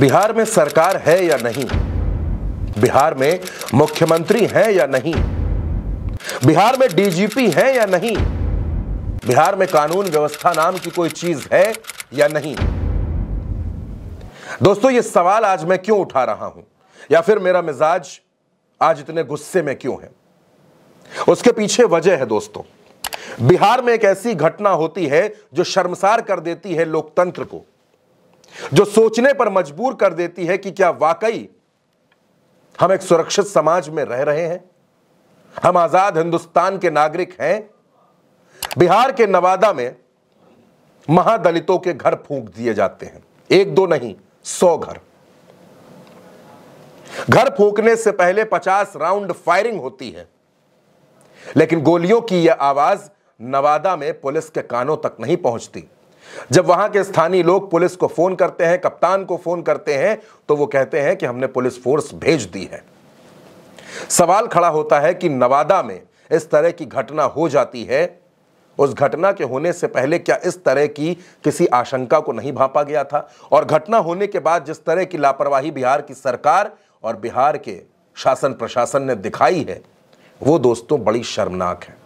बिहार में सरकार है या नहीं बिहार में मुख्यमंत्री हैं या नहीं बिहार में डीजीपी हैं या नहीं बिहार में कानून व्यवस्था नाम की कोई चीज है या नहीं दोस्तों ये सवाल आज मैं क्यों उठा रहा हूं या फिर मेरा मिजाज आज इतने गुस्से में क्यों है उसके पीछे वजह है दोस्तों बिहार में एक ऐसी घटना होती है जो शर्मसार कर देती है लोकतंत्र को जो सोचने पर मजबूर कर देती है कि क्या वाकई हम एक सुरक्षित समाज में रह रहे हैं हम आजाद हिंदुस्तान के नागरिक हैं बिहार के नवादा में महादलितों के घर फूंक दिए जाते हैं एक दो नहीं सौ घर घर फूकने से पहले पचास राउंड फायरिंग होती है लेकिन गोलियों की यह आवाज नवादा में पुलिस के कानों तक नहीं पहुंचती जब वहां के स्थानीय लोग पुलिस को फोन करते हैं कप्तान को फोन करते हैं तो वो कहते हैं कि हमने पुलिस फोर्स भेज दी है सवाल खड़ा होता है कि नवादा में इस तरह की घटना हो जाती है उस घटना के होने से पहले क्या इस तरह की किसी आशंका को नहीं भापा गया था और घटना होने के बाद जिस तरह की लापरवाही बिहार की सरकार और बिहार के शासन प्रशासन ने दिखाई है वो दोस्तों बड़ी शर्मनाक है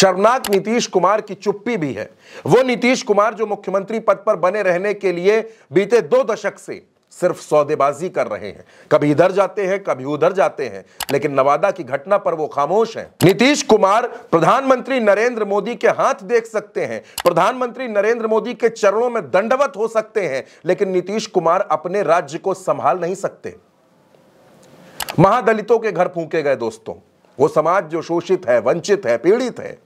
शर्मनाक नीतीश कुमार की चुप्पी भी है वो नीतीश कुमार जो मुख्यमंत्री पद पर बने रहने के लिए बीते दो दशक से सिर्फ सौदेबाजी कर रहे हैं कभी इधर जाते हैं कभी उधर जाते हैं लेकिन नवादा की घटना पर वो खामोश हैं नीतीश कुमार प्रधानमंत्री नरेंद्र मोदी के हाथ देख सकते हैं प्रधानमंत्री नरेंद्र मोदी के चरणों में दंडवत हो सकते हैं लेकिन नीतीश कुमार अपने राज्य को संभाल नहीं सकते महादलितों के घर फूके गए दोस्तों वो समाज जो शोषित है वंचित है पीड़ित है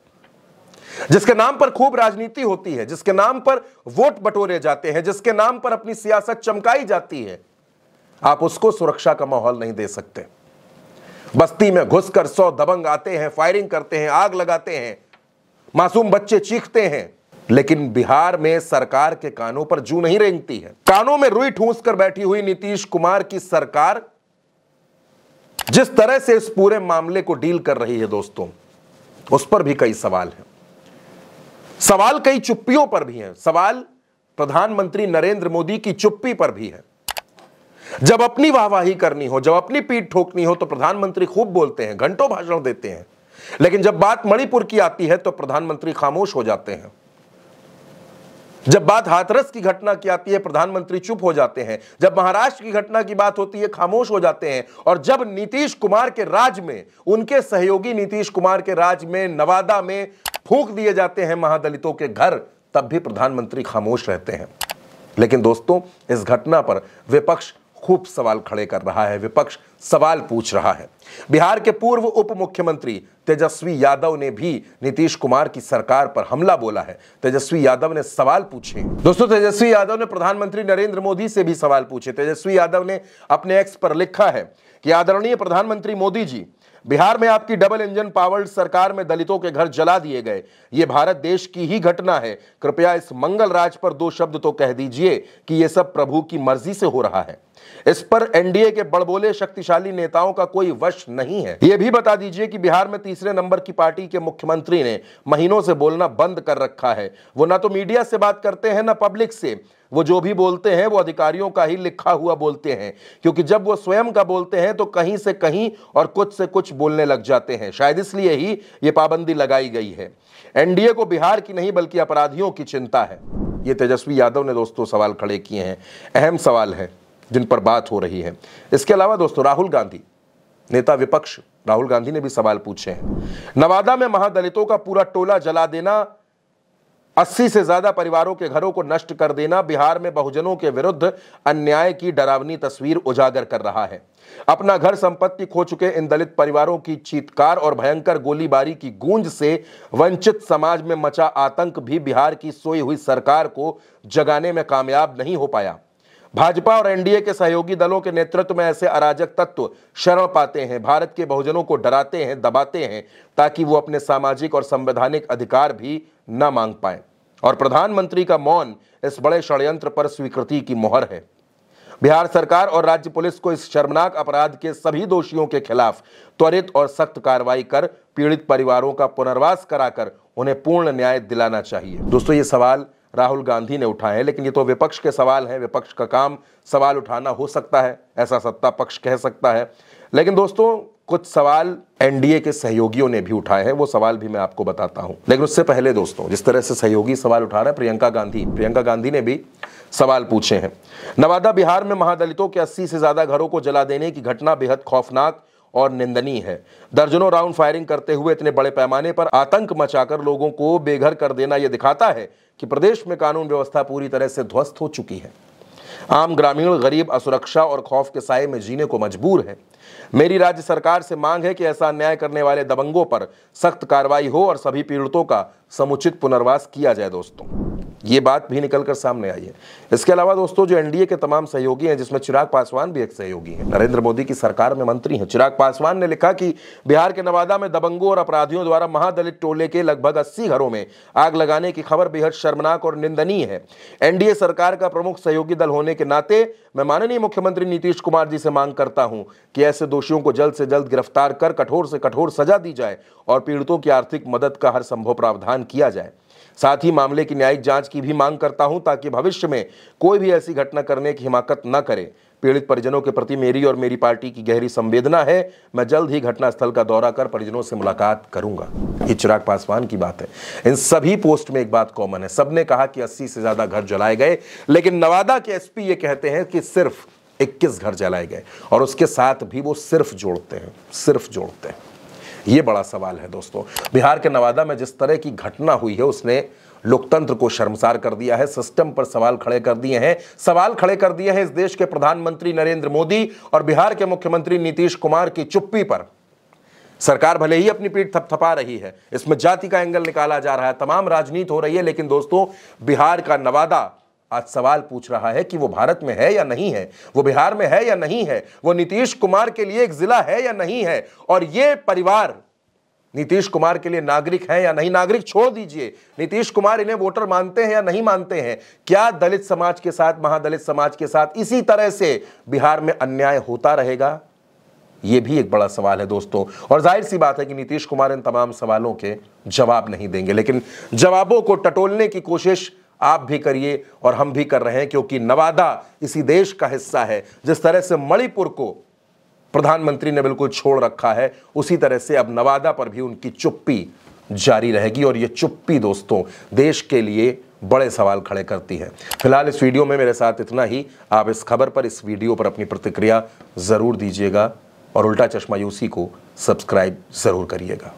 जिसके नाम पर खूब राजनीति होती है जिसके नाम पर वोट बटोरे जाते हैं जिसके नाम पर अपनी सियासत चमकाई जाती है आप उसको सुरक्षा का माहौल नहीं दे सकते बस्ती में घुसकर सौ दबंग आते हैं फायरिंग करते हैं आग लगाते हैं मासूम बच्चे चीखते हैं लेकिन बिहार में सरकार के कानों पर जू नहीं रेंगती है कानों में रुई ठूंस कर बैठी हुई नीतीश कुमार की सरकार जिस तरह से इस पूरे मामले को डील कर रही है दोस्तों उस पर भी कई सवाल हैं सवाल कई चुप्पियों पर भी हैं सवाल प्रधानमंत्री नरेंद्र मोदी की चुप्पी पर भी है जब अपनी वाहवाही करनी हो जब अपनी पीठ ठोकनी हो तो प्रधानमंत्री खूब बोलते हैं घंटों भाषण देते हैं लेकिन जब बात मणिपुर की आती है तो प्रधानमंत्री खामोश हो जाते हैं जब बात हाथरस की घटना की आती है प्रधानमंत्री चुप हो जाते हैं जब महाराष्ट्र की घटना की बात होती है खामोश हो जाते हैं और जब नीतीश कुमार के राज में उनके सहयोगी नीतीश कुमार के राज में नवादा में फूक दिए जाते हैं महादलितों के घर तब भी प्रधानमंत्री खामोश रहते हैं लेकिन दोस्तों इस घटना पर विपक्ष खूब सवाल खड़े कर रहा है विपक्ष सवाल पूछ रहा है बिहार के पूर्व उप मुख्यमंत्री तेजस्वी यादव ने भी नीतीश कुमार की सरकार पर हमला बोला है तेजस्वी यादव ने सवाल पूछे दोस्तों तेजस्वी यादव ने प्रधानमंत्री नरेंद्र मोदी से भी सवाल पूछे तेजस्वी यादव ने अपने एक्स पर लिखा है कि आदरणीय प्रधानमंत्री मोदी जी बिहार में आपकी डबल इंजन पावर्ड सरकार में दलितों के घर जला दिए गए ये भारत देश की ही घटना है कृपया इस मंगल राज पर दो शब्द तो कह दीजिए कि यह सब प्रभु की मर्जी से हो रहा है इस पर एनडीए के बड़बोले शक्तिशाली नेताओं का कोई वश नहीं है यह भी बता दीजिए कि बिहार में तीसरे नंबर की पार्टी के मुख्यमंत्री ने महीनों से बोलना बंद कर रखा है वो ना तो मीडिया से बात करते हैं ना पब्लिक से वो जो भी बोलते हैं वो अधिकारियों का ही लिखा हुआ बोलते हैं क्योंकि जब वो स्वयं का बोलते हैं तो कहीं से कहीं और कुछ से कुछ बोलने लग जाते हैं शायद इसलिए ही ये पाबंदी लगाई गई है एनडीए को बिहार की नहीं बल्कि अपराधियों की चिंता है ये तेजस्वी यादव ने दोस्तों सवाल खड़े किए हैं अहम सवाल है जिन पर बात हो रही है इसके अलावा दोस्तों राहुल गांधी नेता विपक्ष राहुल गांधी ने भी सवाल पूछे हैं नवादा में महादलितों का पूरा टोला जला देना अस्सी से ज्यादा परिवारों के घरों को नष्ट कर देना बिहार में बहुजनों के विरुद्ध अन्याय की डरावनी तस्वीर उजागर कर रहा है अपना घर संपत्ति खो चुके इन दलित परिवारों की चीतकार और भयंकर गोलीबारी की गूंज से वंचित समाज में मचा आतंक भी बिहार की सोई हुई सरकार को जगाने में कामयाब नहीं हो पाया भाजपा और एनडीए के सहयोगी दलों के नेतृत्व में ऐसे अराजक तत्व शरण पाते हैं भारत के बहुजनों को डराते हैं दबाते हैं ताकि वो अपने सामाजिक और संवैधानिक अधिकार भी न मांग पाए और प्रधानमंत्री का मौन इस बड़े षड्यंत्र पर स्वीकृति की मोहर है बिहार सरकार और राज्य पुलिस को इस शर्मनाक अपराध के सभी दोषियों के खिलाफ त्वरित और सख्त कार्रवाई कर पीड़ित परिवारों का पुनर्वास कराकर उन्हें पूर्ण न्याय दिलाना चाहिए दोस्तों ये सवाल राहुल गांधी ने उठाए हैं लेकिन ये तो विपक्ष के सवाल हैं विपक्ष का काम सवाल उठाना हो सकता है ऐसा सत्ता पक्ष कह सकता है लेकिन दोस्तों कुछ सवाल एनडीए के सहयोगियों ने भी उठाए हैं वो सवाल भी मैं आपको बताता हूं लेकिन उससे पहले दोस्तों जिस तरह से सहयोगी सवाल उठा रहे हैं प्रियंका गांधी प्रियंका गांधी ने भी सवाल पूछे हैं नवादा बिहार में महादलितों के 80 से ज्यादा घरों को जला देने की घटना बेहद खौफनाक और निंदनीय है दर्जनों राउंड फायरिंग करते हुए इतने बड़े पैमाने पर आतंक मचाकर लोगों को बेघर कर देना यह दिखाता है कि प्रदेश में कानून व्यवस्था पूरी तरह से ध्वस्त हो चुकी है आम ग्रामीण गरीब असुरक्षा और खौफ के साय में जीने को मजबूर है मेरी राज्य सरकार से मांग है कि ऐसा अन्याय करने वाले दबंगों पर सख्त कार्रवाई हो और सभी पीड़ितों का समुचित पुनर्वास किया जाए दोस्तों ये बात भी निकल कर सामने आई है इसके अलावा दोस्तों जो एनडीए के तमाम सहयोगी हैं जिसमें चिराग पासवान भी एक सहयोगी हैं नरेंद्र मोदी की सरकार में मंत्री हैं चिराग पासवान ने लिखा कि बिहार के नवादा में दबंगों और अपराधियों द्वारा महादलित टोले के लगभग अस्सी घरों में आग लगाने की खबर बेहद शर्मनाक और निंदनीय है एनडीए सरकार का प्रमुख सहयोगी दल होने के नाते मैं माननीय मुख्यमंत्री नीतीश कुमार जी से मांग करता हूं कि ऐसे दोषियों को जल्द से जल्द गिरफ्तार कर कठोर से कठोर सजा दी जाए और पीड़ितों की आर्थिक मदद का हर संभव प्रावधान किया जाए साथ ही मामले की न्यायिक जांच की भी मांग करता हूं ताकि भविष्य में कोई भी ऐसी घटना करने की हिमाकत न करे पीड़ित परिजनों के प्रति मेरी और मेरी पार्टी की गहरी संवेदना है मैं जल्द ही घटनास्थल का दौरा कर परिजनों से मुलाकात करूंगा ये चिराग पासवान की बात है इन सभी पोस्ट में एक बात कॉमन है सबने कहा कि 80 से ज्यादा घर जलाए गए लेकिन नवादा के एसपी ये कहते हैं कि सिर्फ 21 घर जलाए गए और उसके साथ भी वो सिर्फ जोड़ते हैं सिर्फ जोड़ते हैं ये बड़ा सवाल है दोस्तों बिहार के नवादा में जिस तरह की घटना हुई है उसने लोकतंत्र को शर्मसार कर दिया है सिस्टम पर सवाल खड़े कर दिए हैं सवाल खड़े कर दिए हैं इस देश के प्रधानमंत्री नरेंद्र मोदी और बिहार के मुख्यमंत्री नीतीश कुमार की चुप्पी पर सरकार भले ही अपनी पीठ थपथपा रही है इसमें जाति का एंगल निकाला जा रहा है तमाम राजनीति हो रही है लेकिन दोस्तों बिहार का नवादा आज सवाल पूछ रहा है कि वो भारत में है या नहीं है वो बिहार में है या नहीं है वो नीतीश कुमार के लिए एक जिला है या नहीं है और ये परिवार नीतीश कुमार के लिए नागरिक हैं या नहीं नागरिक छोड़ दीजिए नीतीश कुमार इन्हें वोटर मानते हैं या नहीं मानते हैं क्या दलित समाज के साथ महादलित समाज के साथ इसी तरह से बिहार में अन्याय होता रहेगा ये भी एक बड़ा सवाल है दोस्तों और जाहिर सी बात है कि नीतीश कुमार इन तमाम सवालों के जवाब नहीं देंगे लेकिन जवाबों को टटोलने की कोशिश आप भी करिए और हम भी कर रहे हैं क्योंकि नवादा इसी देश का हिस्सा है जिस तरह से मणिपुर को प्रधानमंत्री ने बिल्कुल छोड़ रखा है उसी तरह से अब नवादा पर भी उनकी चुप्पी जारी रहेगी और ये चुप्पी दोस्तों देश के लिए बड़े सवाल खड़े करती है फिलहाल इस वीडियो में मेरे साथ इतना ही आप इस खबर पर इस वीडियो पर अपनी प्रतिक्रिया ज़रूर दीजिएगा और उल्टा चश्मा यूसी को सब्सक्राइब ज़रूर करिएगा